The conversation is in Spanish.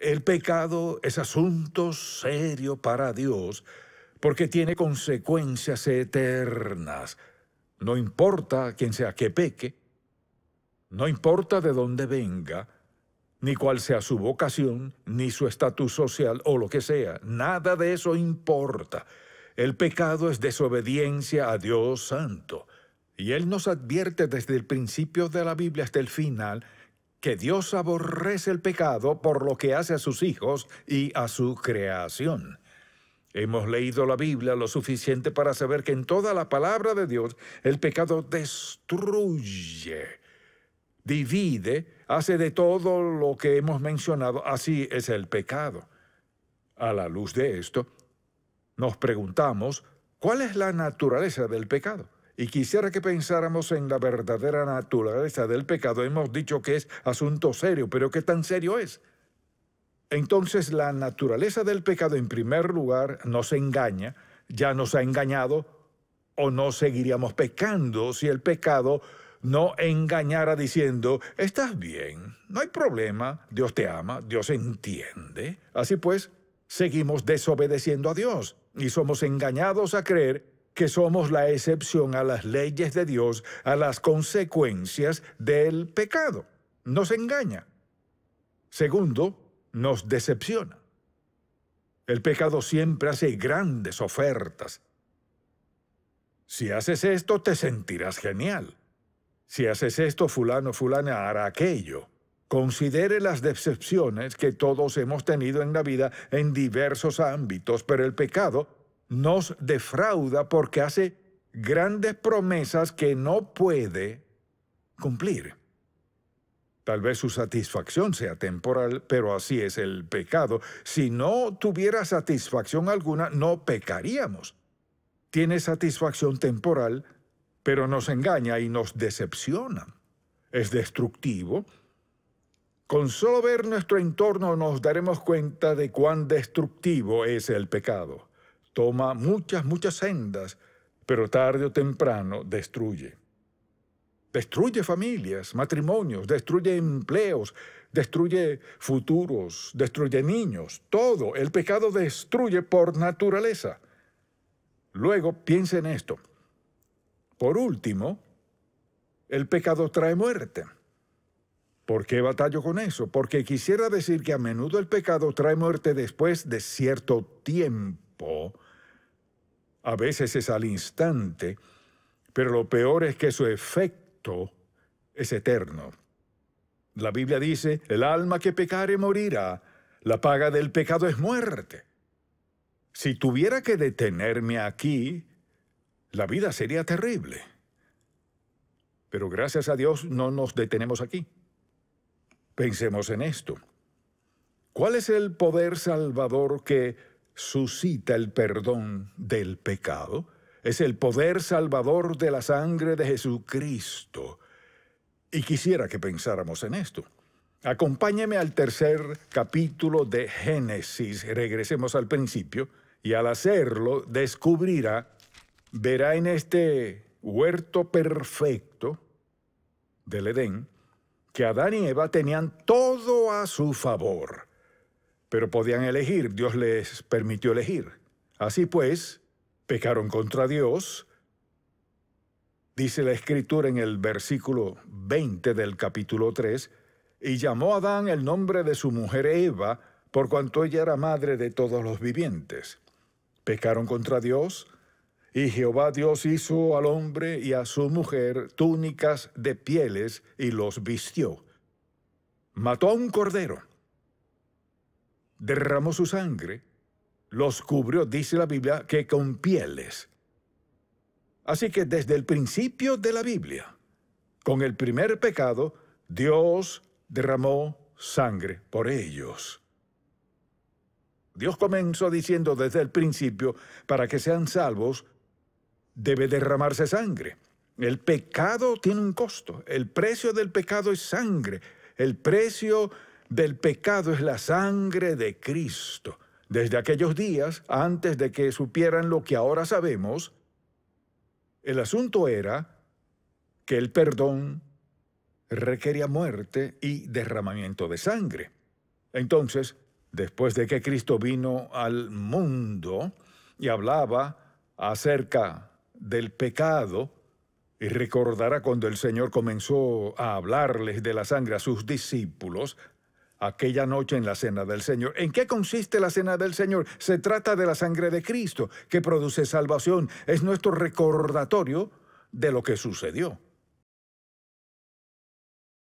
El pecado es asunto serio para Dios porque tiene consecuencias eternas. No importa quién sea que peque, no importa de dónde venga, ni cuál sea su vocación, ni su estatus social o lo que sea, nada de eso importa. El pecado es desobediencia a Dios Santo. Y Él nos advierte desde el principio de la Biblia hasta el final que Dios aborrece el pecado por lo que hace a sus hijos y a su creación. Hemos leído la Biblia lo suficiente para saber que en toda la palabra de Dios el pecado destruye, divide, hace de todo lo que hemos mencionado. Así es el pecado. A la luz de esto, nos preguntamos, ¿cuál es la naturaleza del pecado? y quisiera que pensáramos en la verdadera naturaleza del pecado. Hemos dicho que es asunto serio, pero ¿qué tan serio es? Entonces la naturaleza del pecado en primer lugar nos engaña, ya nos ha engañado o no seguiríamos pecando si el pecado no engañara diciendo, estás bien, no hay problema, Dios te ama, Dios entiende. Así pues, seguimos desobedeciendo a Dios y somos engañados a creer que somos la excepción a las leyes de Dios, a las consecuencias del pecado. Nos engaña. Segundo, nos decepciona. El pecado siempre hace grandes ofertas. Si haces esto, te sentirás genial. Si haces esto, fulano, fulana hará aquello. Considere las decepciones que todos hemos tenido en la vida en diversos ámbitos, pero el pecado nos defrauda porque hace grandes promesas que no puede cumplir. Tal vez su satisfacción sea temporal, pero así es el pecado. Si no tuviera satisfacción alguna, no pecaríamos. Tiene satisfacción temporal, pero nos engaña y nos decepciona. Es destructivo. Con solo ver nuestro entorno nos daremos cuenta de cuán destructivo es el pecado toma muchas, muchas sendas, pero tarde o temprano destruye. Destruye familias, matrimonios, destruye empleos, destruye futuros, destruye niños, todo. El pecado destruye por naturaleza. Luego piensa en esto. Por último, el pecado trae muerte. ¿Por qué batallo con eso? Porque quisiera decir que a menudo el pecado trae muerte después de cierto tiempo a veces es al instante, pero lo peor es que su efecto es eterno. La Biblia dice, el alma que pecare morirá, la paga del pecado es muerte. Si tuviera que detenerme aquí, la vida sería terrible. Pero gracias a Dios no nos detenemos aquí. Pensemos en esto. ¿Cuál es el poder salvador que suscita el perdón del pecado, es el poder salvador de la sangre de Jesucristo. Y quisiera que pensáramos en esto. Acompáñeme al tercer capítulo de Génesis. Regresemos al principio. Y al hacerlo, descubrirá, verá en este huerto perfecto del Edén, que Adán y Eva tenían todo a su favor pero podían elegir, Dios les permitió elegir. Así pues, pecaron contra Dios, dice la escritura en el versículo 20 del capítulo 3, y llamó a Adán el nombre de su mujer Eva, por cuanto ella era madre de todos los vivientes. Pecaron contra Dios, y Jehová Dios hizo al hombre y a su mujer túnicas de pieles y los vistió. Mató a un cordero derramó su sangre, los cubrió, dice la Biblia, que con pieles. Así que desde el principio de la Biblia, con el primer pecado, Dios derramó sangre por ellos. Dios comenzó diciendo desde el principio, para que sean salvos, debe derramarse sangre. El pecado tiene un costo. El precio del pecado es sangre. El precio del pecado es la sangre de Cristo. Desde aquellos días, antes de que supieran lo que ahora sabemos, el asunto era que el perdón requería muerte y derramamiento de sangre. Entonces, después de que Cristo vino al mundo y hablaba acerca del pecado, y recordará cuando el Señor comenzó a hablarles de la sangre a sus discípulos, aquella noche en la Cena del Señor. ¿En qué consiste la Cena del Señor? Se trata de la sangre de Cristo que produce salvación. Es nuestro recordatorio de lo que sucedió.